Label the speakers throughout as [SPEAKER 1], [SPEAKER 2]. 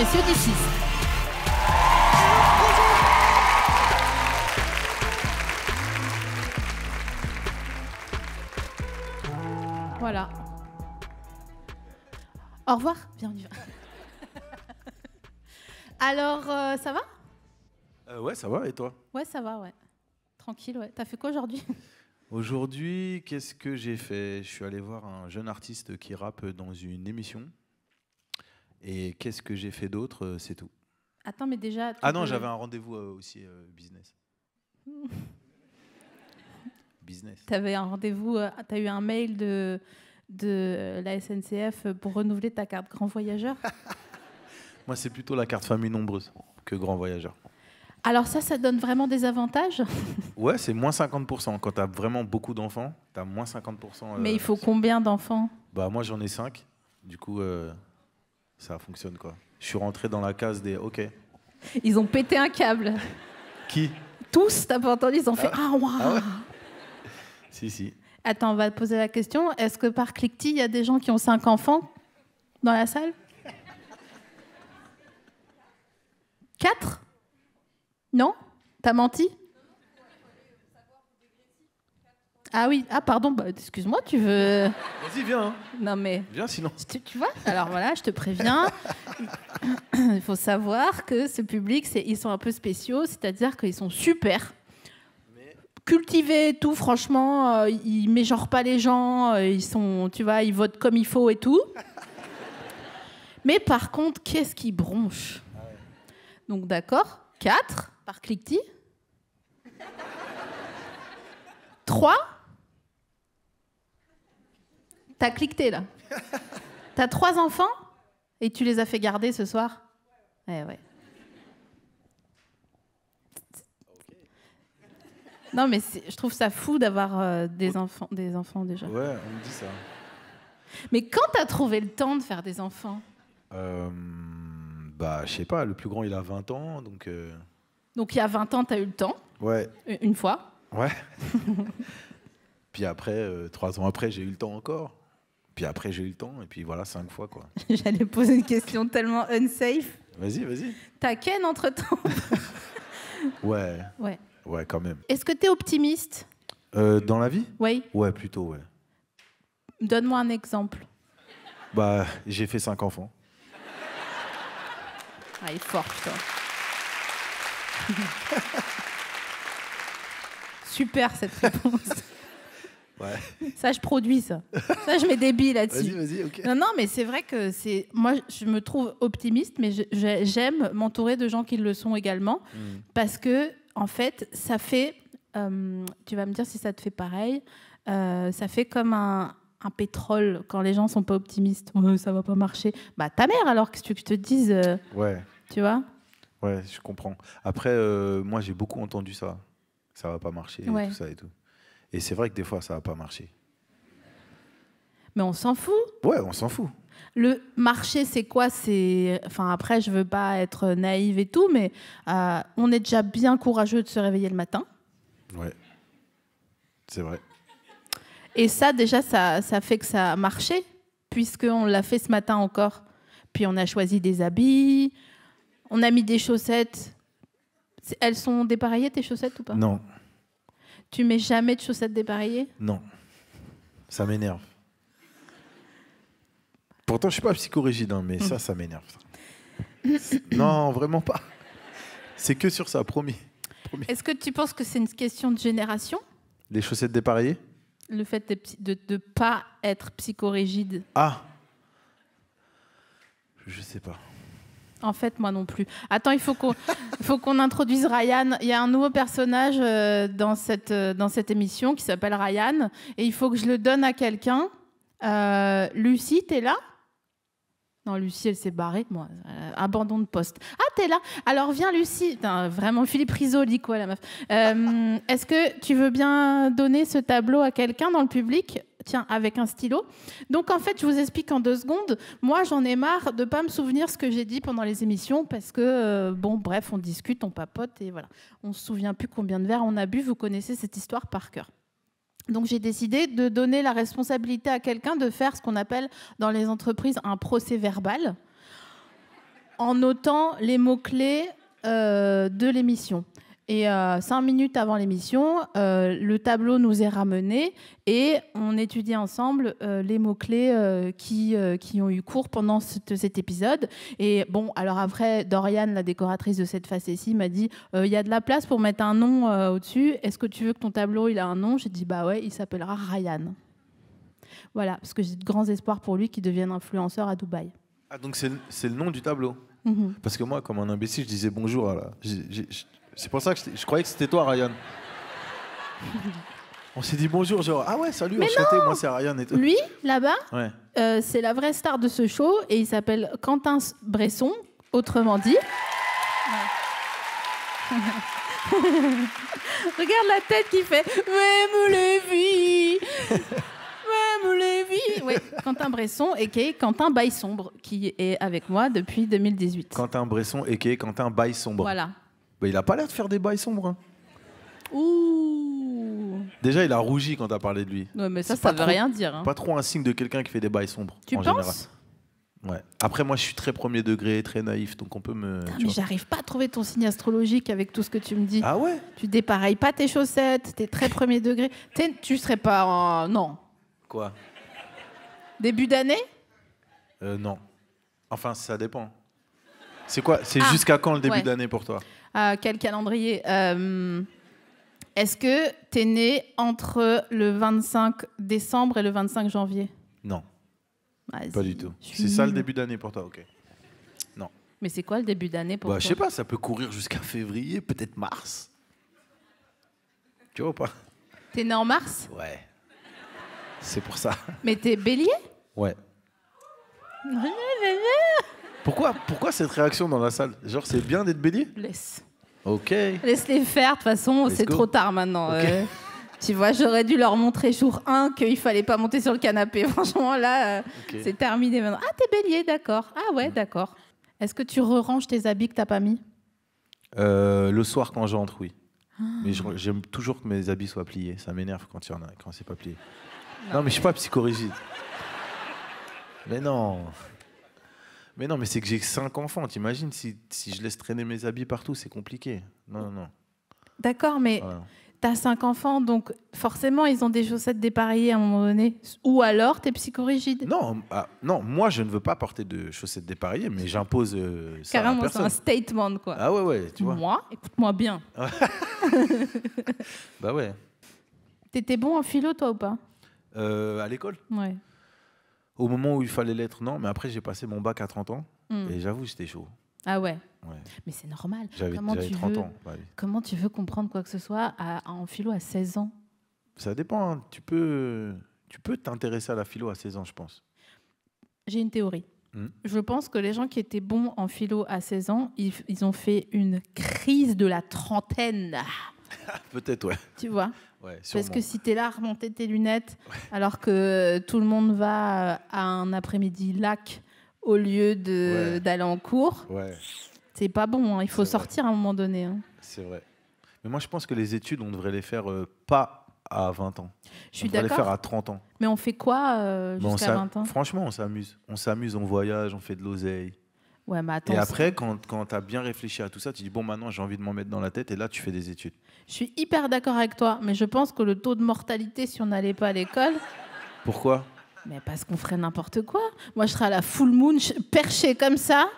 [SPEAKER 1] messieurs d'ici. Voilà. Au revoir, bienvenue. Alors, euh, ça va
[SPEAKER 2] euh, Ouais, ça va, et toi
[SPEAKER 1] Ouais, ça va, ouais. Tranquille, ouais. T'as fait quoi aujourd'hui
[SPEAKER 2] Aujourd'hui, qu'est-ce que j'ai fait Je suis allé voir un jeune artiste qui rappe dans une émission. Et qu'est-ce que j'ai fait d'autre euh, C'est tout.
[SPEAKER 1] Attends, mais déjà. Ah non, j'avais
[SPEAKER 2] un rendez-vous euh, aussi euh, business. business.
[SPEAKER 1] avais un rendez-vous, t'as eu un mail de de la SNCF pour renouveler ta carte grand voyageur
[SPEAKER 2] Moi, c'est plutôt la carte famille nombreuse que grand voyageur.
[SPEAKER 1] Alors ça, ça donne vraiment des avantages
[SPEAKER 2] Ouais, c'est moins 50%. Quand tu as vraiment beaucoup d'enfants, tu as moins 50%. Mais il faut
[SPEAKER 1] combien d'enfants
[SPEAKER 2] Bah moi, j'en ai 5. Du coup, ça fonctionne quoi. Je suis rentré dans la case des OK.
[SPEAKER 1] Ils ont pété un câble. Qui Tous, t'as pas entendu, ils ont fait Ah, ah, ah Si, si. Attends, on va te poser la question. Est-ce que par cliquetis, il y a des gens qui ont cinq enfants dans la salle Quatre Non T'as menti ah oui, ah pardon, bah, excuse-moi, tu veux. Vas-y, viens. Hein. Non mais.
[SPEAKER 2] Viens sinon. Tu,
[SPEAKER 1] vois Alors voilà, je te préviens. Il faut savoir que ce public, ils sont un peu spéciaux, c'est-à-dire qu'ils sont super. Cultivés et tout, franchement, euh, ils mégenrent pas les gens, euh, ils sont, tu vois, ils votent comme il faut et tout. mais par contre, qu'est-ce qui bronche Donc d'accord, 4 par cliquetis. 3 T'as cliqué là. T'as trois enfants et tu les as fait garder ce soir Eh ouais. Non, mais je trouve ça fou d'avoir euh, des, enfants, des enfants déjà.
[SPEAKER 2] Ouais, on me dit ça.
[SPEAKER 1] Mais quand t'as trouvé le temps de faire des enfants
[SPEAKER 2] euh, Bah, je sais pas, le plus grand il a 20 ans, donc. Euh.
[SPEAKER 1] Donc il y a 20 ans, t'as eu le temps, Ouais, une fois. ouais.
[SPEAKER 2] Puis après, trois ans après, j'ai eu le temps encore. Puis après, j'ai eu le temps, et puis voilà, cinq fois, quoi.
[SPEAKER 1] J'allais poser une question tellement unsafe. Vas-y, vas-y. T'as Ken entre-temps
[SPEAKER 2] Ouais. Ouais. Ouais, quand même.
[SPEAKER 1] Est-ce que t'es optimiste
[SPEAKER 2] euh, Dans la vie Oui. Ouais, plutôt, ouais.
[SPEAKER 1] Donne-moi un exemple.
[SPEAKER 2] Bah, j'ai fait cinq enfants.
[SPEAKER 1] Ah, il est fort, toi. Super cette réponse. Ça, je produis ça. Ça, je mets des billes là-dessus. Vas-y, vas-y, ok. Non, non, mais c'est vrai que c'est. Moi, je me trouve optimiste, mais j'aime m'entourer de gens qui le sont également, hmm. parce que, en fait, ça fait. Euh, tu vas me dire si ça te fait pareil. Euh, ça fait comme un, un pétrole quand les gens sont pas optimistes. Ça ça va pas marcher. Bah, ta mère, alors, que tu te dises. Euh, ouais, tu vois
[SPEAKER 2] ouais, je comprends. Après, moi, j'ai beaucoup entendu ça. Ça va pas marcher, et tout ça et tout. Et c'est vrai que des fois, ça n'a pas marché. Mais on s'en fout. Ouais, on s'en fout.
[SPEAKER 1] Le marché, c'est quoi C'est, enfin, après, je veux pas être naïve et tout, mais euh, on est déjà bien courageux de se réveiller le matin.
[SPEAKER 2] Ouais, c'est vrai.
[SPEAKER 1] Et ça, déjà, ça, ça fait que ça a marché, puisqu'on l'a fait ce matin encore. Puis on a choisi des habits, on a mis des chaussettes. Elles sont dépareillées, tes chaussettes ou pas Non, tu mets jamais de chaussettes dépareillées
[SPEAKER 2] Non. Ça m'énerve. Pourtant, je suis pas psychorigide, hein, mais ça, hmm. ça m'énerve. non, vraiment pas. C'est que sur ça, promis.
[SPEAKER 1] Est-ce que tu penses que c'est une question de génération
[SPEAKER 2] Les chaussettes dépareillées
[SPEAKER 1] Le fait de ne pas être psychorigide.
[SPEAKER 2] Ah Je sais pas.
[SPEAKER 1] En fait, moi non plus. Attends, il faut qu'on, introduise Ryan. Il y a un nouveau personnage euh, euh, dans, cette, émission qui s'appelle Ryan. Et il faut que je le donne à quelqu'un. Euh, Lucie, t'es là Non, Lucie, elle s'est barrée. Moi, euh, abandon de poste. Ah, t'es là Alors viens, Lucie. vraiment, Philippe dit quoi, la meuf. Est-ce que tu veux bien donner ce tableau à quelqu'un dans le public avec un stylo. Donc en fait, je vous explique en deux secondes. Moi, j'en ai marre de pas me souvenir ce que j'ai dit pendant les émissions parce que euh, bon, bref, on discute, on papote et voilà. On se souvient plus combien de verres on a bu. Vous connaissez cette histoire par cœur. Donc j'ai décidé de donner la responsabilité à quelqu'un de faire ce qu'on appelle dans les entreprises un procès verbal en notant les mots-clés euh, de l'émission. Et euh, cinq minutes avant l'émission, euh, le tableau nous est ramené et on étudie ensemble euh, les mots-clés qui, qui ont eu cours pendant cet, épisode. Et bon, alors après, Dorian, la décoratrice de cette face-ci, m'a dit il y a de la place pour mettre un nom au-dessus. Est-ce que tu veux que ton tableau il a un nom J'ai dit bah ouais, il s'appellera Ryan. Voilà, parce que j'ai de grands espoirs pour lui qu'il devienne influenceur à Dubaï.
[SPEAKER 2] Ah, donc c'est le nom du tableau mhm. Parce que moi, comme un imbécile, je disais bonjour à la. C'est pour ça que je croyais que c'était toi, Ryan. On s'est dit bonjour, genre ah ouais, salut, moi c'est Ryan et tout. Lui,
[SPEAKER 1] là-bas, euh, c'est la vraie star de ce show et il s'appelle Quentin Bresson, autrement dit. Regarde la tête qu'il fait. Même les vies Même les vies Oui, Quentin Bresson, et Quentin Baille Sombre, qui est avec moi depuis 2018.
[SPEAKER 2] Quentin Bresson, et Quentin bail Sombre. Voilà. Bah, il a pas l'air de
[SPEAKER 1] faire des bails sombres. Hein. Ouh.
[SPEAKER 2] Déjà, il a rougi quand tu as parlé de lui.
[SPEAKER 1] Ouais, mais ça, ça veut rien dire. Hein. Pas trop
[SPEAKER 2] un signe de quelqu'un qui fait des bails sombres. Tu penses Ouais. Après, moi, je suis très premier degré, très naïf, donc on peut me. mais
[SPEAKER 1] j'arrive pas à trouver ton signe astrologique avec tout ce que tu me dis. Ah ouais Tu dépareilles pas tes chaussettes, t'es très premier degré. T'es, tu serais pas en. Non. Quoi Début d'année
[SPEAKER 2] euh, Non. Enfin, ça dépend. C'est quoi C'est ah. jusqu'à quand le début d'année pour toi
[SPEAKER 1] euh, quel calendrier euh, Est-ce que tu es né entre le 25 décembre et le 25 janvier
[SPEAKER 2] Non. Ah, pas du tout. C'est ça le début d'année pour toi, ok. Non.
[SPEAKER 1] Mais c'est quoi le début d'année pour bah, toi Je sais pas,
[SPEAKER 2] ça peut courir jusqu'à février, peut-être mars. Tu vois ou pas
[SPEAKER 1] T'es né en mars
[SPEAKER 2] Ouais. C'est pour ça.
[SPEAKER 1] Mais t'es bélier
[SPEAKER 2] Ouais. Pourquoi, cette réaction dans la salle Genre, c'est bien d'être bélier Laisse. Ok.
[SPEAKER 1] Laisse-les faire, de toute façon, c'est trop tard maintenant. Euh. tu vois, j'aurais dû leur montrer jour 1 qu'il fallait pas monter sur le canapé. Franchement, là, euh, c'est terminé maintenant. Ah, t'es bélier, d'accord. Ah ouais, mm. d'accord. Est-ce que tu re-ranges tes habits que t'as pas mis
[SPEAKER 2] euh, Le soir, quand j'entre, oui. Ah. Mais j'aime toujours que mes habits soient pliés. Ça m'énerve quand il y en a, quand c'est pas plié. Non, non mais je suis pas psychorigide. Mais non. Mais non, mais c'est que j'ai cinq enfants. T'imagines si, si je laisse traîner mes habits partout, c'est compliqué. Non, non, non.
[SPEAKER 1] D'accord, mais t'as cinq enfants, donc forcément, ils ont des chaussettes dépareillées à un moment donné. Ou alors, t'es psychorigide. Non,
[SPEAKER 2] ah, non, moi, je ne veux pas porter de chaussettes dépareillées, mais j'impose euh, ça Carrément, c'est un
[SPEAKER 1] statement, quoi. Ah
[SPEAKER 2] ouais, ouais, tu vois. Moi,
[SPEAKER 1] écoute-moi bien. bah ouais. T'étais bon en philo, toi, ou pas
[SPEAKER 2] euh, À l'école Ouais au moment où il fallait l'être, non. Mais après, j'ai passé mon bac à 30 ans. Hmm. Et j'avoue, c'était chaud.
[SPEAKER 1] Ah ouais. Mais c'est normal. Comment tu, 30 veux, ans, bah comment tu veux comprendre quoi que ce soit en philo à 16 ans
[SPEAKER 2] Ça dépend. Hein. Tu peux tu peux t'intéresser à la philo à 16 ans, je pense. J'ai une théorie. Hmm.
[SPEAKER 1] Je pense que les gens qui étaient bons en philo à 16 ans, ils ont fait une crise de la trentaine.
[SPEAKER 2] Peut-être, ouais.
[SPEAKER 1] Tu vois ouais, Parce que si tu es là à remonter tes lunettes, alors que tout le monde va euh, à un après-midi lac au lieu d'aller en cours, c'est pas bon. Hein. Il faut sortir à un moment donné. Hein.
[SPEAKER 2] C'est vrai. Mais moi, je pense que les études, on devrait les faire euh, pas à 20 ans. Je suis d'accord. les faire à 30 ans.
[SPEAKER 1] Mais on fait quoi euh, bah, jusqu'à 20 ans
[SPEAKER 2] Franchement, on s'amuse. On s'amuse, on voyage, on fait de l'oseille
[SPEAKER 1] et après,
[SPEAKER 2] quand, quand tu as bien réfléchi à tout ça, tu dis, bon, maintenant j'ai envie de m'en mettre dans la tête, et là, tu fais des études.
[SPEAKER 1] Je suis hyper d'accord avec toi, mais je pense que le taux de mortalité, si on n'allait pas à l'école... Pourquoi Mais parce qu'on ferait n'importe quoi. Moi, je serais à la full moon, perché comme ça.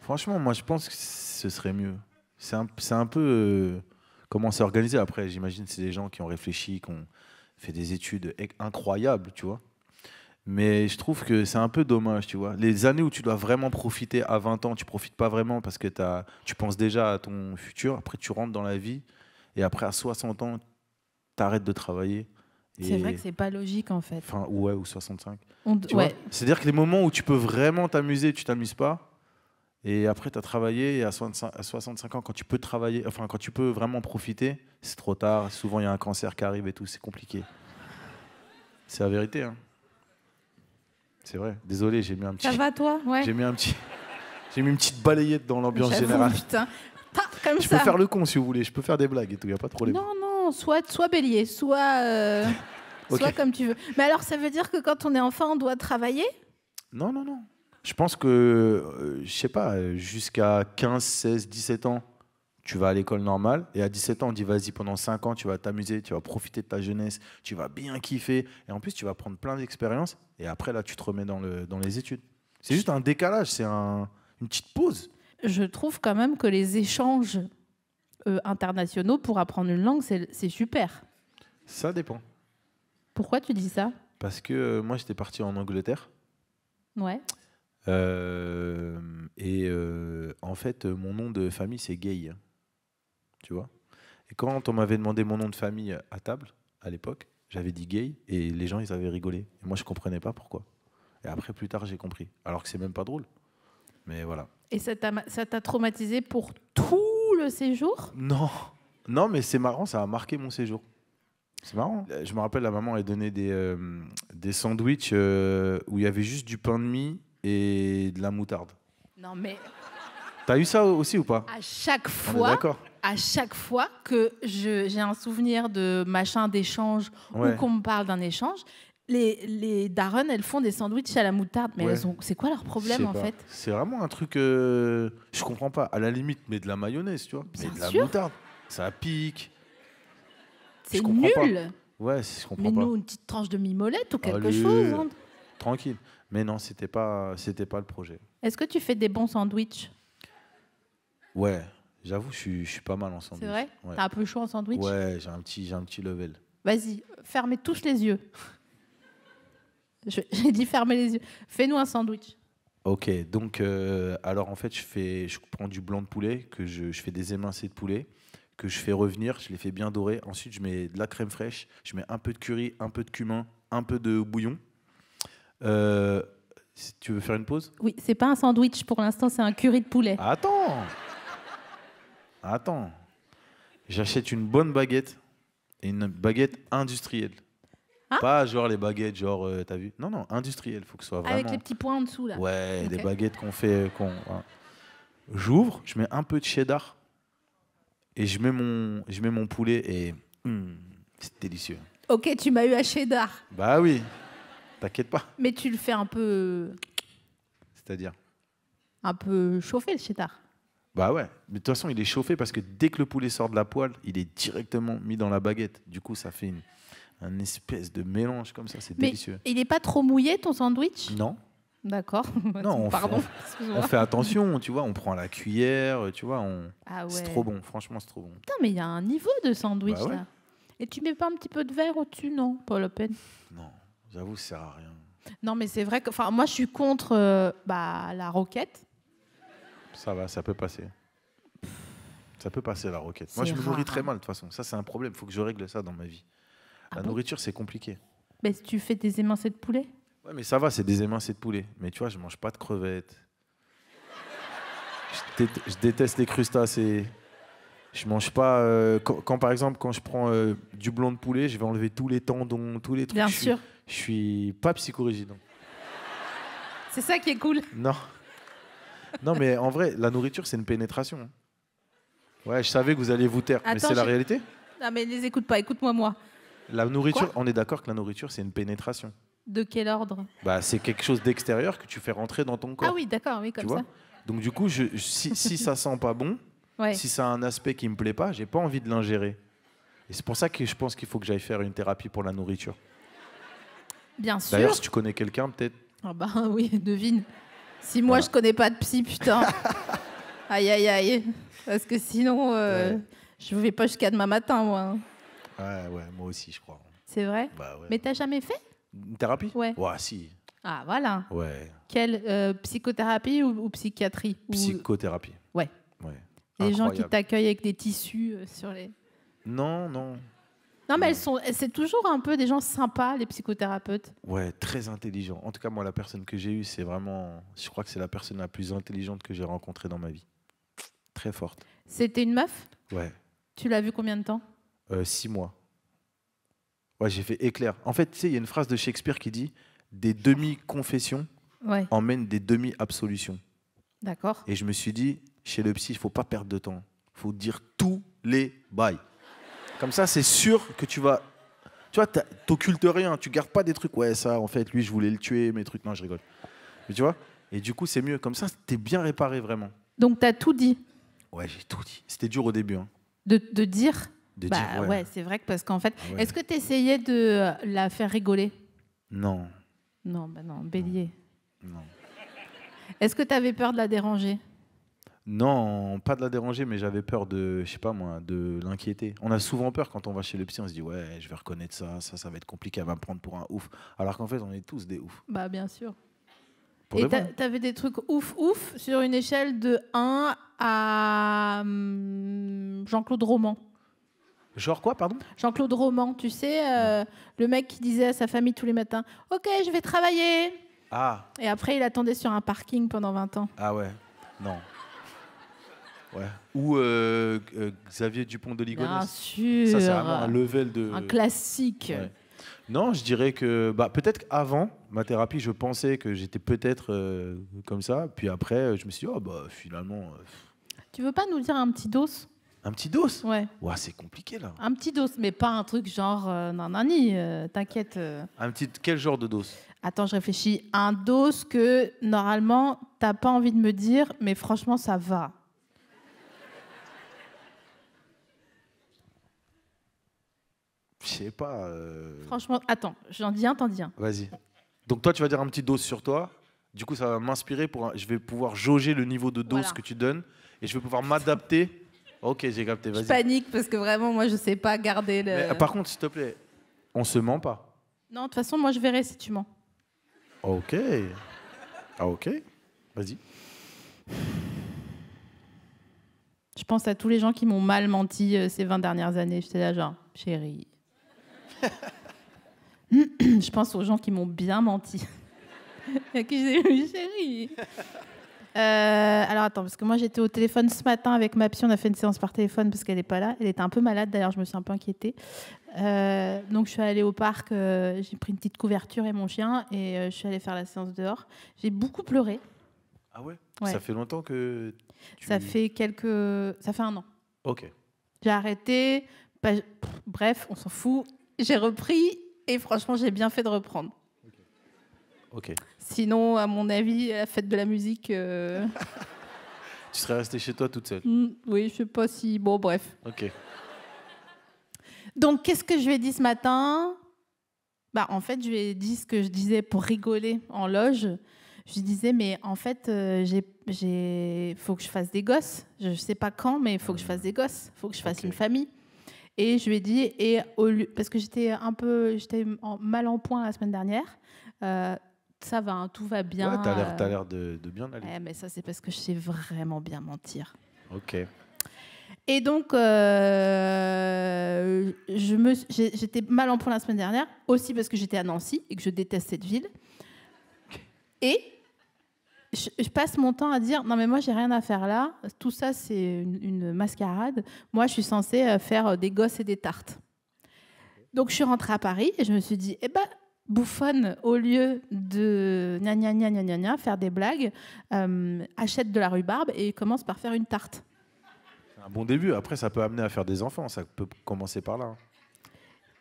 [SPEAKER 2] Franchement, moi, je pense que ce serait mieux. C'est un, un, peu... Euh, comment c'est organisé après J'imagine c'est des gens qui ont réfléchi, qui ont fait des études eh, incroyables, tu vois mais je trouve que c'est un peu dommage, tu vois. Les années où tu dois vraiment profiter à 20 ans, tu profites pas vraiment parce que as, tu penses déjà à ton futur. Après, tu rentres dans la vie. Et après, à 60 ans, tu arrêtes de travailler. C'est vrai que c'est
[SPEAKER 1] pas logique, en fait. Enfin,
[SPEAKER 2] ouais, ou 65. C'est-à-dire que les moments où tu peux vraiment t'amuser, tu t'amuses pas. Et après, tu as travaillé et à 65 ans, quand tu peux travailler, enfin, quand tu peux vraiment profiter, c'est trop tard. Souvent, il y a un cancer qui arrive et tout, c'est compliqué. C'est la vérité. Hein. C'est vrai. Désolé, j'ai mis un petit. Ça va toi ouais. J'ai mis un petit. J'ai mis une petite balayette dans l'ambiance générale. Putain. je peux faire le con si vous voulez. Je peux faire des blagues et tout. Il n'y a pas trop problème. Non,
[SPEAKER 1] non. Soit, soit bélier, soit, euh,
[SPEAKER 2] soit comme
[SPEAKER 1] tu veux. Mais alors, ça veut dire que quand on est enfant, on doit travailler
[SPEAKER 2] Non, non, non. Je pense que, euh, je sais pas, jusqu'à 15, 16, 17 ans, tu vas à l'école normale et à 17 ans, on dit vas-y, pendant 5 ans, tu vas t'amuser, tu vas profiter de ta jeunesse, tu vas bien kiffer et en plus, tu vas prendre plein d'expériences et après, là, tu te remets dans, le, dans les études. C'est juste un décalage, c'est un, une petite pause.
[SPEAKER 1] Je trouve quand même que les échanges euh, internationaux pour apprendre une langue, c'est super. Ça dépend. Pourquoi tu dis ça
[SPEAKER 2] Parce que euh, moi, j'étais parti en Angleterre. Ouais. Euh, et en fait, mon nom de famille, c'est Gay tu vois. Et quand on m'avait demandé mon nom de famille à table, à l'époque, j'avais dit gay et les gens, ils avaient rigolé. Et moi, je comprenais pas pourquoi. Et après, plus tard, j'ai compris. Alors que c'est même pas drôle. Mais voilà.
[SPEAKER 1] Et ça t'a traumatisé pour tout le séjour
[SPEAKER 2] Non. Non, mais c'est marrant, ça a marqué mon séjour. C'est marrant. Hein. Euh, je me rappelle, la maman, elle donnait des, euh, des sandwichs euh, où il y avait juste du pain de mie et de la moutarde. Non, mais. T'as eu ça aussi ou pas
[SPEAKER 1] À chaque fois, d'accord à chaque fois que j'ai un souvenir de machin d'échange ou qu'on me parle d'un échange, les, les elles font des sandwichs à la moutarde. Mais c'est quoi leur problème en fait
[SPEAKER 2] C'est vraiment un truc. Euh, je comprends pas. À la limite, mais de la mayonnaise, tu vois. mais de la moutarde. Ça pique. C'est nul. Pas. Ouais, je comprends mais pas. nous, une
[SPEAKER 1] petite tranche de mimolette ou quelque chose. Hein.
[SPEAKER 2] Tranquille. Mais non, c'était pas, c'était pas le projet.
[SPEAKER 1] Est-ce que tu fais des bons sandwichs
[SPEAKER 2] Ouais, J'avoue, je, suis- pas mal en sandwich. C'est vrai T'as un peu chaud en sandwich Ouais, j'ai un petit, j'ai un petit level.
[SPEAKER 1] Vas-y, fermez tous les yeux. J'ai dit fermez les yeux. Fais-nous un sandwich.
[SPEAKER 2] Ok, donc euh, alors en fait je fais, je prends du blanc de poulet que je, je fais des émincés de poulet que je fais revenir, je les fais bien dorer. Ensuite je mets de la crème fraîche, je mets un peu de curry, un peu de cumin, un peu de bouillon. Euh, tu veux faire une pause
[SPEAKER 1] Oui, c'est pas un sandwich pour l'instant, c'est un curry de poulet. Attends,
[SPEAKER 2] Attends, j'achète une bonne baguette, une baguette industrielle. Hein pas genre les baguettes, genre, euh, t'as vu Non, non, industrielle, faut que ce soit vraiment. Avec les
[SPEAKER 1] petits points en dessous, là. Ouais, des baguettes
[SPEAKER 2] qu'on fait. Euh, hein. J'ouvre, je mets un peu de cheddar et je mets mon, je mets mon poulet et hum, c'est délicieux.
[SPEAKER 1] Ok, tu m'as eu à cheddar.
[SPEAKER 2] Bah oui, t'inquiète pas.
[SPEAKER 1] Mais tu le fais un peu. Euh, C'est-à-dire Un peu chauffé le cheddar.
[SPEAKER 2] Bah ouais, mais de toute façon, il est chauffé parce que dès que le poulet sort de la poêle, il est directement mis dans la baguette. Du coup, ça fait une, un espèce de mélange comme ça, c'est délicieux. Il n'est
[SPEAKER 1] pas trop mouillé ton sandwich Non. D'accord. Non, on, Pardon. Fait, fait attention,
[SPEAKER 2] tu vois, on prend la cuillère, tu vois, on... Ah c'est trop bon, franchement, c'est trop bon. Putain,
[SPEAKER 1] mais il y a un niveau de sandwich bah là. Et tu mets pas un petit peu de verre au-dessus, non Pas la
[SPEAKER 2] Non, j'avoue, ça sert à rien.
[SPEAKER 1] Non, mais c'est vrai que, enfin, moi, je suis contre euh, bah, la roquette.
[SPEAKER 2] Ça va, ça peut passer. Ça peut passer la roquette. Moi, je me nourris très mal de toute façon. Ça, c'est un problème. Il faut que je règle ça dans ma vie. Ah la nourriture, c'est compliqué.
[SPEAKER 1] Mais tu fais des émincés de poulet Ouais, mais
[SPEAKER 2] ça va, c'est des émincés de poulet. Mais tu vois, je mange pas de crevettes. je, déteste les crustacés. Je mange pas. Euh, quand, par exemple, quand je prends euh, du blanc de poulet, je vais enlever tous les tendons, tous les trucs. Bien sûr. Suis, je suis pas psychorigide.
[SPEAKER 1] C'est ça qui est cool.
[SPEAKER 2] Non. Non, mais en vrai, la nourriture, c'est une pénétration. Ouais, je savais que vous alliez vous taire, mais c'est la réalité.
[SPEAKER 1] Non, mais ne les écoute pas, écoute-moi, moi.
[SPEAKER 2] La nourriture, on est d'accord que la nourriture, c'est une pénétration.
[SPEAKER 1] De quel ordre
[SPEAKER 2] Bah, c'est quelque chose d'extérieur que tu fais rentrer dans ton corps. Ah oui,
[SPEAKER 1] d'accord, oui, comme
[SPEAKER 2] Donc du coup, si, ça sent pas bon, si ça a un aspect qui me plaît pas, j'ai pas envie de l'ingérer. Et c'est pour ça que je pense qu'il faut que j'aille faire une thérapie pour la nourriture.
[SPEAKER 1] Bien sûr. D'ailleurs, si tu
[SPEAKER 2] connais quelqu'un, peut-être.
[SPEAKER 1] Ah bah oui, devine. Si moi ah. je connais pas de psy, putain. aïe aïe aïe. Parce que sinon, je euh, ne je vais pas jusqu'à demain matin, moi.
[SPEAKER 2] Ouais, ouais, moi aussi, je crois.
[SPEAKER 1] C'est vrai bah, ouais. Mais t'as jamais fait
[SPEAKER 2] Une thérapie Ouais. Ouais, si.
[SPEAKER 1] Ah, voilà. Ouais. Quelle euh, psychothérapie ou, psychiatrie
[SPEAKER 2] Psychothérapie. Ouais. ouais.
[SPEAKER 1] Les gens qui t'accueillent avec des tissus euh, sur les.
[SPEAKER 2] Non, non.
[SPEAKER 1] Non, mais elles sont, c'est toujours un peu des gens sympas, les psychothérapeutes.
[SPEAKER 2] Ouais, très intelligents. En tout cas, moi, la personne que j'ai eue, c'est vraiment, je crois que c'est la personne la plus intelligente que j'ai rencontrée dans ma vie. Très forte.
[SPEAKER 1] C'était une meuf Ouais. Tu l'as vue combien de temps
[SPEAKER 2] euh, Six mois. Ouais, j'ai fait éclair. En fait, tu sais, il y a une phrase de Shakespeare qui dit Des demi-confessions emmènent des demi-absolutions. D'accord. Et je me suis dit, chez le psy, il faut pas perdre de temps. Il faut dire tous les bails. Comme ça, c'est sûr que tu vas. Tu vois, t'occultes rien, tu gardes pas des trucs. Ouais, ça, en fait, lui, je voulais le tuer, mes trucs. Non, je rigole. Mais tu vois Et du coup, c'est mieux. Comme ça, t'es bien réparé vraiment.
[SPEAKER 1] Donc, t'as tout dit
[SPEAKER 2] Ouais, j'ai tout dit. C'était dur au début. Hein.
[SPEAKER 1] De, dire
[SPEAKER 2] De bah, dire, ouais. c'est
[SPEAKER 1] vrai que parce qu'en fait. Ah est-ce que t'essayais de la faire rigoler Non. Non, bah non, bélier. non. Est-ce que t'avais peur de la déranger
[SPEAKER 2] non, pas de la déranger, mais j'avais peur de, je sais pas moi, de l'inquiéter. On a souvent peur quand on va chez le psy, on se dit ouais, je vais reconnaître ça, ça, ça va être compliqué, elle va me prendre pour un ouf. Alors qu'en fait, on est tous des oufs.
[SPEAKER 1] Bah bien sûr. Et t'avais des trucs ouf ouf sur une échelle de 1 à hmm, Jean-Claude Roman.
[SPEAKER 2] Genre quoi, pardon
[SPEAKER 1] Jean-Claude Roman, tu sais, euh, le mec qui disait à sa famille tous les matins Ok, je vais travailler. Ah, Et après, il attendait sur un parking pendant 20 ans.
[SPEAKER 2] ah ouais. Non, ou euh, euh, Xavier Dupont de Ligonnès. Bien sûr. Ça, c'est un level de. Un
[SPEAKER 1] classique.
[SPEAKER 2] Non, je dirais que bah, peut-être qu'avant ma thérapie, je pensais que j'étais peut-être euh, comme ça. Puis après, je me suis dit, oh, bah, finalement.
[SPEAKER 1] Tu veux pas nous dire un petit dos Un petit dos Ouais.
[SPEAKER 2] Ouah, c'est compliqué
[SPEAKER 1] là. Un petit dos, mais pas un truc genre nanani, t'inquiète.
[SPEAKER 2] Un petit. Quel genre de dos
[SPEAKER 1] Attends, je réfléchis. Un dos que normalement, t'as pas envie de me dire, mais franchement, ça va.
[SPEAKER 2] je pas. Euh.
[SPEAKER 1] Franchement, attends, j'en dis un, t'en dis un.
[SPEAKER 2] Vas-y. Donc toi, tu vas dire un petit dose sur toi. Du coup, ça va m'inspirer pour. Je vais pouvoir jauger le niveau de dose que tu donnes et je vais pouvoir m'adapter. Ok, j'ai capté. Vas-y.
[SPEAKER 1] panique parce que vraiment, moi, je sais pas garder euh,
[SPEAKER 2] par contre, s'il te plaît, on se ment pas.
[SPEAKER 1] Non, de toute façon, moi, je verrai si tu mens.
[SPEAKER 2] Ok. Ah ok. Vas-y.
[SPEAKER 1] Je pense à tous les gens qui m'ont mal menti euh, ces 20 dernières années. J'étais là, genre, chérie, je pense aux gens qui m'ont bien menti. à qui j'ai chérie. Euh, alors attends, parce que moi j'étais au téléphone ce matin avec ma psy, on a fait une séance par téléphone parce qu'elle n'est pas là. Elle était un peu malade d'ailleurs, je me suis un peu inquiétée. Euh, donc je suis allée au parc, euh, j'ai pris une petite couverture et mon chien et je suis allée faire la séance dehors. J'ai beaucoup pleuré. Ah ouais, Ça
[SPEAKER 2] fait longtemps que... Ça fait
[SPEAKER 1] quelques... Ça fait un an. Ok. J'ai arrêté. bref, on s'en fout. J'ai repris et franchement, j'ai bien fait de reprendre. Ok. Sinon, à mon avis, à la fête de la musique. Euh,
[SPEAKER 2] tu serais restée chez toi toute seule.
[SPEAKER 1] Hmm, oui, je sais pas si. Bon, bref. Ok. Donc, qu'est-ce que je lui ai dit ce matin bah, En fait, je lui ai dit ce que je disais pour rigoler en loge. Je lui disais, mais en fait, euh, j'ai- faut que je fasse des gosses. Je ne sais pas quand, mais il faut que je fasse des gosses. Il faut que je fasse une famille. Et je lui ai dit, et au, parce que j'étais un peu j'étais mal en point la semaine dernière, euh, ça va, hein, tout va bien. Ouais, t'as l'air euh, de, bien aller. Eh, mais ça, c'est parce que je sais vraiment bien mentir. Ok. Et donc, euh, j'étais mal en point la semaine dernière, aussi parce que j'étais à Nancy et que je déteste cette ville. Et je, passe mon temps à dire non mais moi j'ai rien à faire là, tout ça c'est une, mascarade. Moi je suis censée euh, faire euh, des gosses et des tartes. Donc je suis rentrée à Paris et je me suis dit eh ben bouffonne au lieu de gna gna gna gna gna, faire des blagues, euh, achète de la rhubarbe et commence par faire une tarte.
[SPEAKER 2] Un bon début. Après ça peut amener à faire des enfants. Ça peut commencer par là. Hein.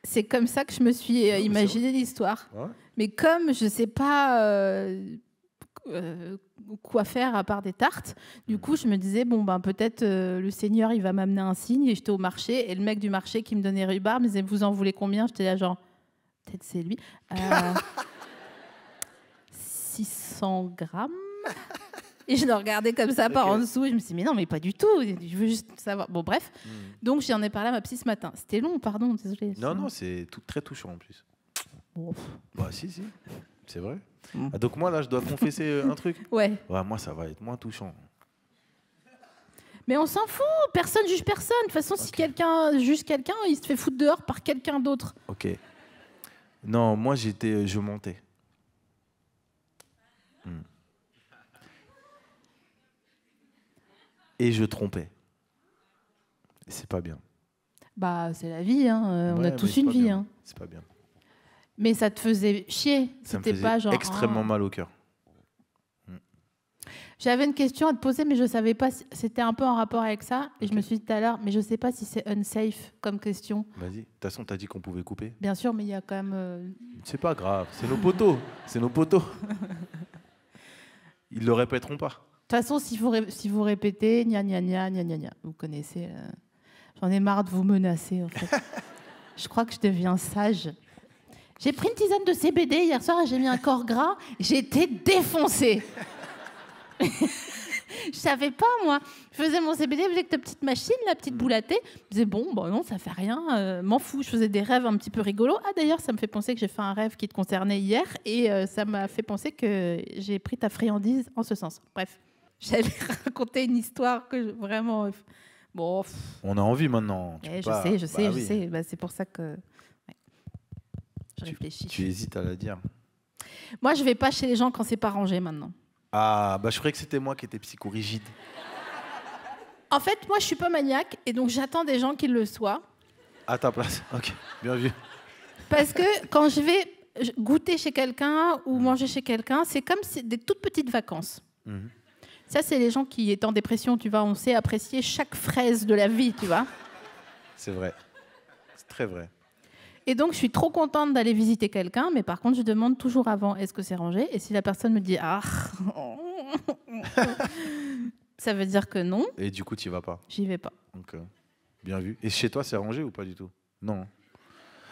[SPEAKER 1] C'est comme ça que je me suis imaginé l'histoire. Ah mais comme je sais pas. Euh, quoi faire à part des tartes. Du mm. coup, je me disais, bon, ben, peut-être euh, le Seigneur, il va m'amener un signe. Et j'étais au marché, et le mec du marché qui me donnait rhubarbe, me disait, vous en voulez combien J'étais là, genre, peut-être c'est lui. 600 euh, grammes. Et je le regardais comme ça par en dessous. Et je me suis mais non, mais pas du tout. Je veux juste savoir. Bon, bref. Mm. Donc, j'en ai parlé à ma psy ce matin. C'était long, pardon, désolé. Non, non, c'est
[SPEAKER 2] très touchant en plus. Bon. Bah, si, si. C'est vrai mm. ah, Donc moi, là, je dois confesser euh, un truc ouais. ouais. Moi, ça va être moins touchant.
[SPEAKER 1] Mais on s'en fout, personne juge personne. De toute façon, si quelqu'un juge quelqu'un, il se fait foutre dehors par quelqu'un d'autre.
[SPEAKER 2] Ok. Non, moi, j'étais, euh, je montais. Mm. Et je trompais. C'est pas bien.
[SPEAKER 1] Bah, c'est la vie, hein, euh, on a tous une vie. Hein. C'est pas bien. Mais ça te faisait chier. Ça pas genre, extrêmement hein. mal au cœur. J'avais une question à te poser, mais je ne savais pas. Si... C'était un peu en rapport avec ça. Et je me suis dit tout à l'heure, mais je ne sais pas si c'est unsafe comme question.
[SPEAKER 2] Vas-y. De toute façon, tu as dit qu'on pouvait couper.
[SPEAKER 1] Bien sûr, mais il y a quand même. Euh,
[SPEAKER 2] c'est pas grave. C'est nos poteaux. c'est nos poteaux. Ils le répéteront pas. De toute
[SPEAKER 1] façon, si vous, si vous répétez, gna gna gna gna vous connaissez. Euh, j'en ai marre de vous menacer, je crois que je deviens sage. J'ai pris une tisane de CBD hier soir et j'ai mis un corps gras. J'étais défoncée. je savais pas, moi. Je faisais mon CBD avec ta petite machine, la petite boule à thé. Je disais, bon, bon, bah non, ça fait rien, euh, m'en fous. Je faisais des rêves un petit peu rigolos. Ah, d'ailleurs, ça me fait penser que j'ai fait un rêve qui te concernait hier et euh, ça m'a fait penser que j'ai pris ta friandise en ce sens. Bref, j'allais raconter une histoire que vraiment. Euh, bon.
[SPEAKER 2] On a envie maintenant. Eh, je, sais, je, sais, bah je sais,
[SPEAKER 1] bah, C'est pour ça que
[SPEAKER 2] tu, hésites à la dire.
[SPEAKER 1] Moi, je vais pas chez les gens quand c'est pas rangé maintenant.
[SPEAKER 2] Ah, bah je croyais que c'était moi qui étais psychorigide.
[SPEAKER 1] En fait, moi, je suis pas maniaque et donc j'attends des gens qui le soient.
[SPEAKER 2] À ta place, ok, bien vu.
[SPEAKER 1] Parce que quand je vais goûter chez quelqu'un ou mm. manger chez quelqu'un, c'est comme des toutes petites vacances. Mm-hmm. Ça, c'est les gens qui, étant en dépression, tu vois, on sait apprécier chaque fraise de la vie, tu vois.
[SPEAKER 2] C'est vrai. C'est très vrai.
[SPEAKER 1] Et donc, je suis trop contente d'aller visiter quelqu'un, mais par contre, je demande toujours avant est-ce que c'est rangé Et si la personne me dit ah, ça veut dire que non.
[SPEAKER 2] Et du coup, tu vas pas J'y vais pas. Euh, bien vu. Et chez toi, c'est rangé ou pas du tout Non. Hein.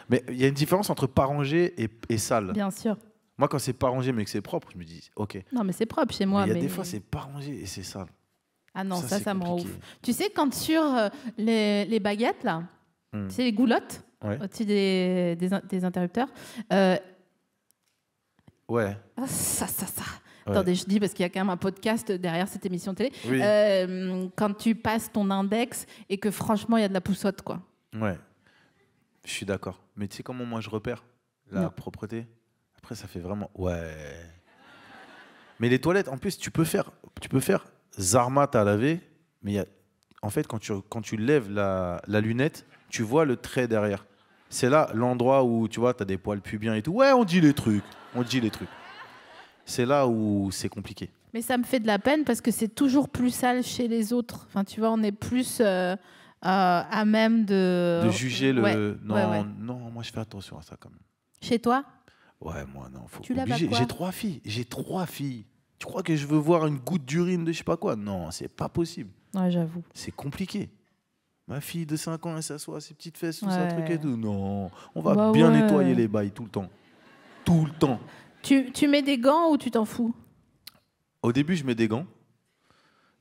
[SPEAKER 2] Mais il y a une différence entre pas rangé et, sale. Bien sûr. Moi, quand c'est pas rangé mais que c'est propre, je me dis ok. Non, mais c'est propre chez moi. Il y a des fois, c'est pas rangé et c'est sale. Ah non, ça, ça, me rend ouf.
[SPEAKER 1] Tu sais, quand sur euh, les, les baguettes, là, hmm. c'est tu sais, les goulottes, au-dessus des, des, interrupteurs. Euh, ouais. Ah, ça, ça, ça. Attendez, je dis parce qu'il y a quand même un podcast derrière cette émission télé. Euh, quand tu passes ton index et que franchement, il y a de la poussotte, quoi.
[SPEAKER 2] Ouais. Je suis d'accord. Mais tu sais comment moi je repère la propreté Après, ça fait vraiment. Ouais. Mais les toilettes, en plus, tu peux faire, tu peux faire Zarma, t'as lavé, mais en fait, quand tu, quand tu lèves la, la lunette, tu vois le trait derrière. C'est là l'endroit où tu vois, tu as des poils pubiens et tout. Ouais, on dit les trucs, on dit les trucs. C'est là où c'est compliqué.
[SPEAKER 1] Mais ça me fait de la peine parce que c'est toujours plus sale chez les autres. Enfin, tu vois, on est plus euh, euh, à même de. De juger le. non,
[SPEAKER 2] moi je fais attention à ça quand même.
[SPEAKER 1] Chez toi Ouais, moi non, Tu J'ai trois
[SPEAKER 2] filles, j'ai trois filles. Tu crois que je veux voir une goutte d'urine de je sais pas quoi Non, c'est pas possible. Ouais, j'avoue. C'est compliqué ma fille de 5 ans, elle s'assoit, ses petites fesses, tout ça, truc et tout. Non, on va bah bien nettoyer les bails tout le temps. Tout le temps.
[SPEAKER 1] Tu, mets des gants ou tu t'en fous
[SPEAKER 2] Au début, je mets des gants.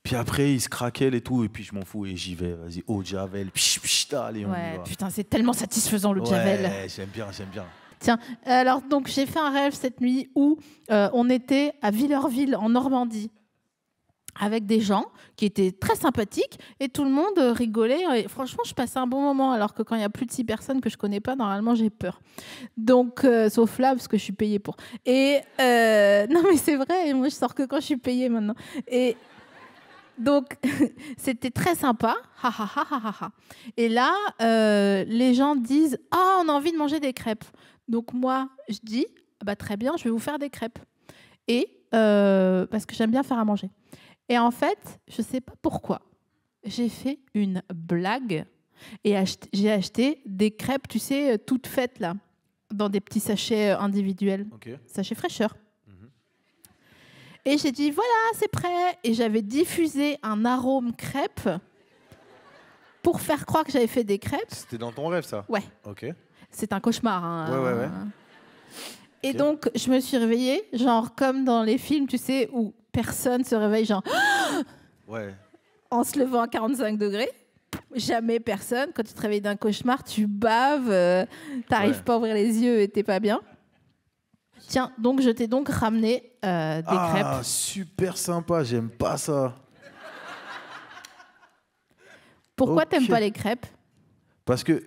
[SPEAKER 2] Puis après, ils se craquaient et tout, et puis je m'en fous et j'y vais. Vas-y, oh, javel, psh, psh, allez, on Putain,
[SPEAKER 1] c'est tellement satisfaisant le ouais,
[SPEAKER 2] J'aime bien, j'aime bien.
[SPEAKER 1] Tiens, alors donc j'ai fait un rêve cette nuit où euh, on était à Villerville en Normandie avec des gens qui étaient très sympathiques et tout le monde rigolait. Et franchement, je passais un bon moment, alors que quand il y a plus de six personnes que je connais pas, normalement, j'ai peur. Donc, euh, sauf là, parce que je suis payée pour. Et euh, non, mais c'est vrai, moi, je sors que quand je suis payée maintenant. Et. Donc, c'était très sympa. et là, euh, les gens disent Ah, on a envie de manger des crêpes. Donc, moi, je dis ah bah, Très bien, je vais vous faire des crêpes. Et parce que j'aime bien faire à manger. Et en fait, je ne sais pas pourquoi, j'ai fait une blague et j'ai acheté des crêpes, tu sais, euh, toutes faites là, dans des petits sachets euh, individuels, sachets fraîcheur. Mhm. Et j'ai dit, voilà, c'est prêt. Et j'avais diffusé un arôme crêpe pour faire croire que j'avais fait des crêpes. C'était
[SPEAKER 2] dans ton rêve, ça Ouais. Ok.
[SPEAKER 1] C'est un cauchemar. Hein. ouais, ouais, ouais. Et donc, je me suis réveillée, genre comme dans les films, tu sais, où personne se réveille genre ouais. en se levant à 45 degrés. Jamais personne. Quand tu te réveilles d'un cauchemar, tu baves, Tu euh, t'arrives pas à ouvrir les yeux et t'es pas bien. Tiens, donc je t'ai donc ramené euh, des ah, crêpes.
[SPEAKER 2] super sympa, j'aime pas ça.
[SPEAKER 1] Pourquoi t'aimes pas les crêpes
[SPEAKER 2] Parce que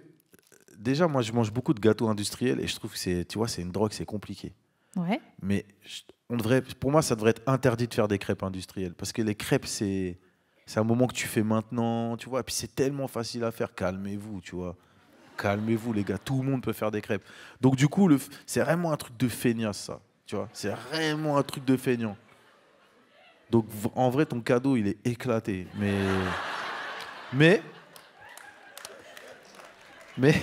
[SPEAKER 2] déjà, moi, je mange beaucoup de gâteaux industriels et je trouve que c'est, tu vois, c'est une drogue, c'est compliqué. Ouais. Mais on devrait, pour moi, ça devrait être interdit de faire des crêpes industrielles. Parce que les crêpes, c'est un moment que tu fais maintenant, tu vois. Et puis c'est tellement facile à faire. Calmez-vous, tu vois. Calmez-vous, les gars. Tout le monde peut faire des crêpes. Donc, du coup, c'est vraiment un truc de feignasse, ça. Tu vois, c'est vraiment un truc de feignant. Donc, en vrai, ton cadeau, il est éclaté. Mais. Mais. Mais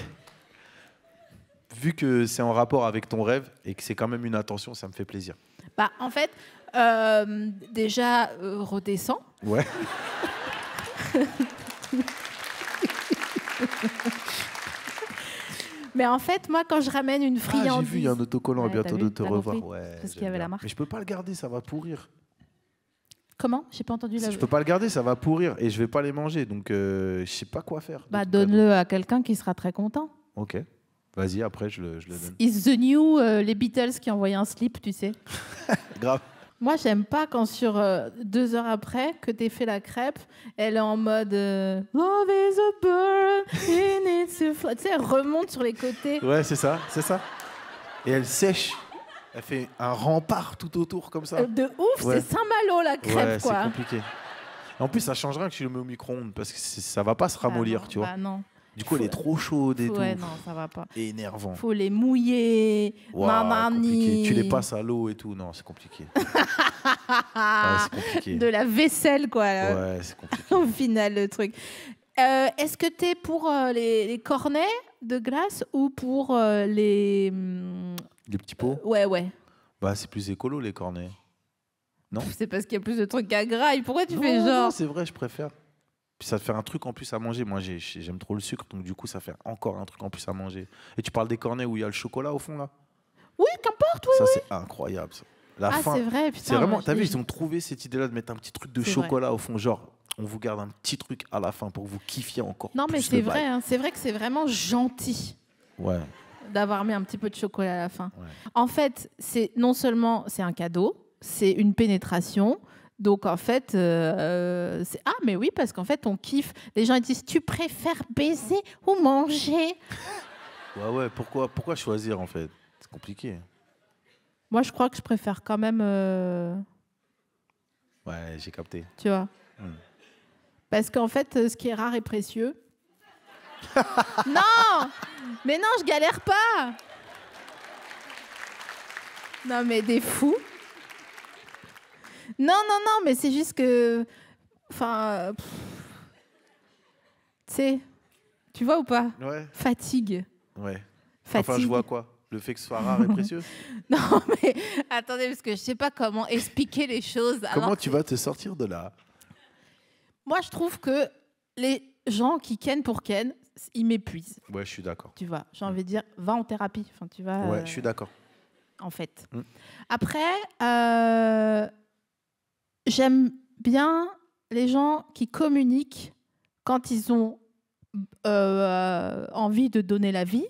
[SPEAKER 2] vu que c'est en rapport avec ton rêve et que c'est quand même une attention, ça me fait plaisir.
[SPEAKER 1] Bah, en fait, euh, déjà, euh, redescends. Ouais. Mais en fait, moi, quand je ramène une friandise. Ah, j'ai vu, il y a un autocollant ouais, bientôt de te revoir. ouais, qu'il avait la marque. Mais je peux pas le garder, ça va pourrir. Comment J'ai pas entendu la. Je peux
[SPEAKER 2] pas le garder, ça va pourrir et je vais pas les manger, donc je euh, je sais pas quoi faire.
[SPEAKER 1] Bah, donne-le à quelqu'un qui sera très content.
[SPEAKER 2] Ok. Vas-y, après, je le, donne.
[SPEAKER 1] It's the new euh, les Beatles qui envoyaient un slip, tu sais
[SPEAKER 2] Grave.
[SPEAKER 1] Moi, j'aime pas quand sur euh, deux heures après que t'aies fait la crêpe, elle est en mode euh, Love is a bird in its Tu sais, elle remonte sur les côtés. Ouais,
[SPEAKER 2] c'est ça, c'est ça. Et elle sèche. Elle fait un rempart tout autour comme ça. de ouf, c'est
[SPEAKER 1] Saint-Malo la crêpe, ouais, C'est
[SPEAKER 2] compliqué. En plus, ça change rien que tu le mets au micro-ondes parce que ça va pas se ramollir, ah tu vois. Bah non. Du coup, elle est trop chaude et tout. Ouais, non, ça va pas. Et énervant. Faut
[SPEAKER 1] les mouiller, Wow, compliqué. Tu les passes
[SPEAKER 2] à l'eau et tout. Non, c'est compliqué.
[SPEAKER 1] compliqué. de la vaisselle, quoi. Ouais, c'est compliqué. Au final, le truc. Euh, est-ce que tu es pour euh, les, cornets de glace ou pour euh, les. Mm, les petits pots Ouais, ouais.
[SPEAKER 2] Bah, c'est plus écolo, les cornets. Non.
[SPEAKER 1] C'est parce qu'il y a plus de trucs à graille. Pourquoi tu fais fais non, genre.
[SPEAKER 2] c'est vrai, je préfère. Puis ça te fait un truc en plus à manger. Moi, j'aime trop le sucre, donc du coup, ça fait encore un truc en plus à manger. Et tu parles des cornets où il y a le chocolat au fond, là Oui, qu'importe, oui. Ça, c'est incroyable. Ça. ah, c'est vrai, putain. vraiment, t'as vu, ils ont trouvé cette idée-là de mettre un petit truc de chocolat au fond, genre, on vous garde un petit truc à la fin pour vous kiffiez encore. Non, mais c'est vrai, hein.
[SPEAKER 1] c'est vrai que c'est vraiment gentil. Ouais. D'avoir mis un petit peu de chocolat à la fin. En fait, c'est non seulement c'est un cadeau, c'est une pénétration, donc en fait, euh, c'est ah mais oui parce qu'en fait on kiffe. Les gens ils disent tu préfères baiser ou manger
[SPEAKER 2] Ouais ouais pourquoi pourquoi choisir en fait C'est compliqué.
[SPEAKER 1] Moi je crois que je préfère quand même. Euh,
[SPEAKER 2] ouais j'ai capté.
[SPEAKER 1] tu vois. Hmm. Parce qu'en fait, euh, ce qui est rare est précieux. non Mais non, je galère pas Non, mais des fous non, non, non, mais c'est juste que. Enfin. Tu sais. Tu vois ou pas Fatigue. Ouais. Enfin, je vois
[SPEAKER 2] quoi le fait que ce soit rare et précieux Non,
[SPEAKER 1] mais attendez, parce que je sais pas comment expliquer les choses. Comment tu
[SPEAKER 2] vas te sortir de là
[SPEAKER 1] Moi, je trouve que les gens qui ken pour ken, ils m'épuisent.
[SPEAKER 2] Ouais, je suis d'accord.
[SPEAKER 1] Tu vois, j'ai mm. envie de dire, va en thérapie. Enfin, tu vas. Ouais, euh, je suis d'accord. En fait. Mm. Après, euh, j'aime bien les gens qui communiquent quand ils ont euh, envie de donner la vie.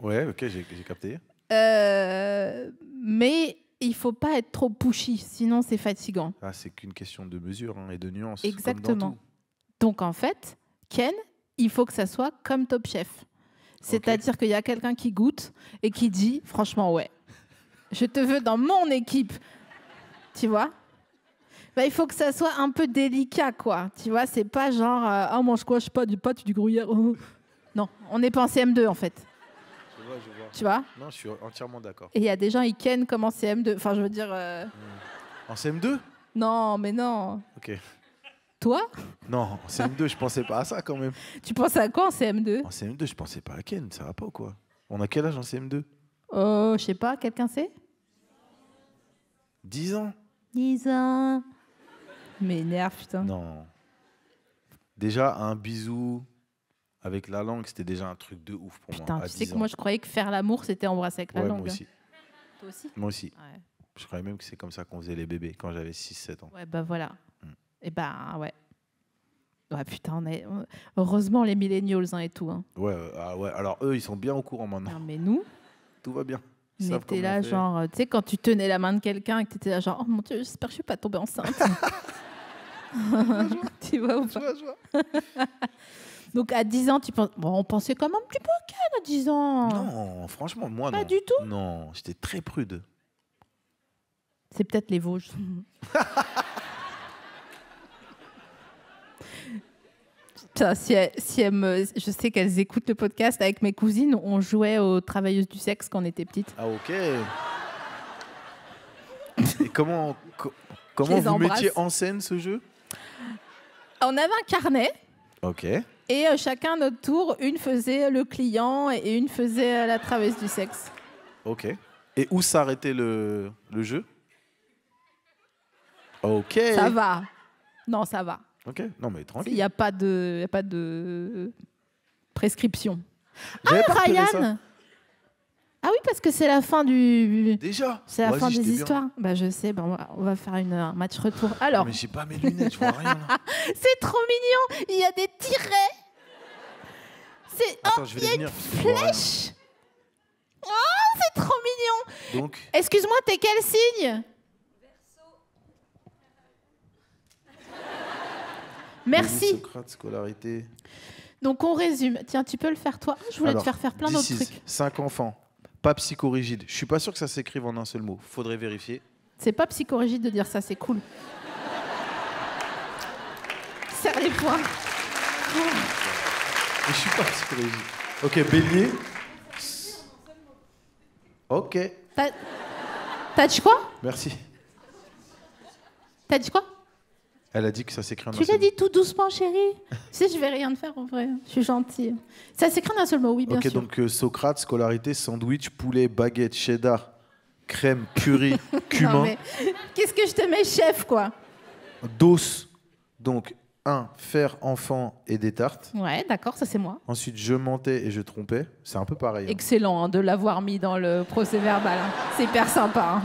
[SPEAKER 2] Ouais, ok, j'ai capté.
[SPEAKER 1] Euh, mais il faut pas être trop pushy, sinon c'est fatigant.
[SPEAKER 2] Ah, c'est qu'une question de mesure hein, et de nuance. Exactement.
[SPEAKER 1] Donc en fait, Ken, il faut que ça soit comme Top Chef. C'est-à-dire qu'il y a quelqu'un qui goûte et qui dit, franchement, ouais, je te veux dans mon équipe. Tu vois bah, il faut que ça soit un peu délicat, quoi. Tu vois, c'est pas genre Ah, oh, mange quoi, je sais pas, du pâte, du gruyère. non, on est pas en CM2 en fait.
[SPEAKER 2] Je vois, je vois. Tu vois Non, je suis entièrement d'accord. Et il y a des gens,
[SPEAKER 1] ils ken comme en CM2. Enfin, je veux dire. Euh, hmm. En CM2 Non, mais non. Ok. Toi
[SPEAKER 2] Non, en CM2, je pensais pas à ça quand même. Tu penses
[SPEAKER 1] à quoi en CM2 En
[SPEAKER 2] CM2, je pensais pas à Ken, ça va pas ou quoi On a quel âge en CM2
[SPEAKER 1] Oh, je sais pas, quelqu'un sait 10 ans 10 ans M'énerve, putain.
[SPEAKER 2] Non. Déjà, un bisou avec la langue, c'était déjà un truc de ouf pour moi. Putain, tu sais que moi, je
[SPEAKER 1] croyais que faire l'amour, c'était embrasser avec la langue. Moi aussi. Toi aussi Moi aussi.
[SPEAKER 2] Je croyais même que c'est comme ça qu'on faisait les bébés quand j'avais 6-7 ans. Ouais,
[SPEAKER 1] bah voilà. Mm. Et eh bah ben, ouais. Ouais, putain, on est... heureusement les millennials hein, et tout. Hein.
[SPEAKER 2] Ouais, euh, ah ouais, alors eux, ils sont bien au courant maintenant. Non, mais nous Tout va bien. Ils mais t'es là, genre,
[SPEAKER 1] euh, tu sais, quand tu tenais la main de quelqu'un et que t'étais là, genre, oh mon dieu, j'espère que je suis pas tombée enceinte. tu vois ou pas Donc à 10 ans, tu penses... bon, on pensait quand même petit peu à 10 ans.
[SPEAKER 2] Non, franchement, moi non. Pas du tout Non, j'étais très prude.
[SPEAKER 1] C'est peut-être les Vosges. si, je sais qu'elles écoutent le podcast avec mes cousines, on jouait aux travailleuses du sexe quand on était petites.
[SPEAKER 2] Ah ok. Et comment, comment vous mettiez en scène ce jeu
[SPEAKER 1] on avait un carnet.
[SPEAKER 2] Ok. Et
[SPEAKER 1] euh, chacun à notre tour, une faisait le client et une faisait euh, la traverse du sexe.
[SPEAKER 2] Ok. Et où s'arrêtait le, le jeu Ok. Ça va. Non, ça va. Ok. Non, mais
[SPEAKER 1] tranquille. Il n'y a pas de, y a pas de prescription. Ah, Ryan ah oui, parce que c'est la fin du. Déjà C'est la fin des histoires. Bah, je sais, bah, on va- faire une, un match retour. Ah, Alors, Mais j'ai pas mes lunettes, je vois rien c'est trop mignon Il y a des tirets C'est. Attends, je oh, flèche Oh, c'est trop mignon Donc, Excuse-moi, t'es quel signe Merci.
[SPEAKER 2] scolarité.
[SPEAKER 1] Donc on résume. Tiens, tu peux le faire toi. Je voulais te faire faire plein d'autres trucs.
[SPEAKER 2] Cinq enfants pas psychorigide. Je suis pas sûr que ça s'écrive en un seul mot. Faudrait vérifier.
[SPEAKER 1] C'est pas psychorigide de dire ça, c'est cool. Serre les poings.
[SPEAKER 2] Je suis pas psychorigide. Ok, bélier. Ok. T'as dit quoi Merci. T'as dit quoi elle a dit que ça s'écrit en un Tu l'as
[SPEAKER 1] dit tout doucement, chérie. Tu sais, je vais rien faire en vrai, je suis gentille. Ça s'écrit en un seul mot, oui, bien Ok, donc
[SPEAKER 2] euh, Socrate, scolarité, sandwich, poulet, baguette, cheddar, crème, curry,
[SPEAKER 1] cumin. Qu'est-ce que je te mets, chef, quoi
[SPEAKER 2] Dos. Donc, un, faire enfant et des tartes.
[SPEAKER 1] Ouais, d'accord, ça c'est moi.
[SPEAKER 2] Ensuite, je mentais et je trompais. C'est un peu pareil. Hein.
[SPEAKER 1] Excellent hein, de l'avoir mis dans le procès verbal. Hein. C'est hyper sympa.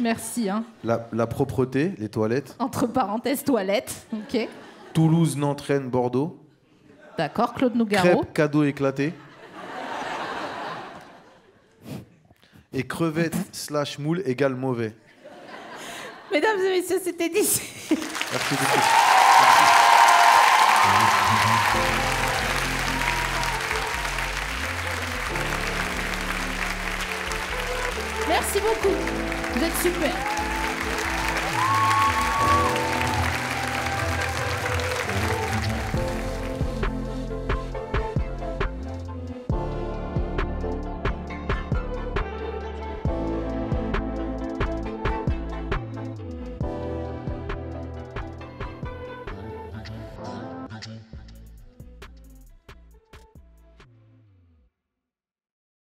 [SPEAKER 1] Merci. Hein.
[SPEAKER 2] La, propreté, les toilettes.
[SPEAKER 1] Entre parenthèses, toilettes. Ok.
[SPEAKER 2] Toulouse, n'entraîne Bordeaux.
[SPEAKER 1] D'accord, Claude Nougaro. Crêpes,
[SPEAKER 2] cadeau éclaté. Et crevettes slash moule égale mauvais.
[SPEAKER 1] Mesdames et messieurs, c'était dit. Merci beaucoup. Merci beaucoup. Vous êtes super.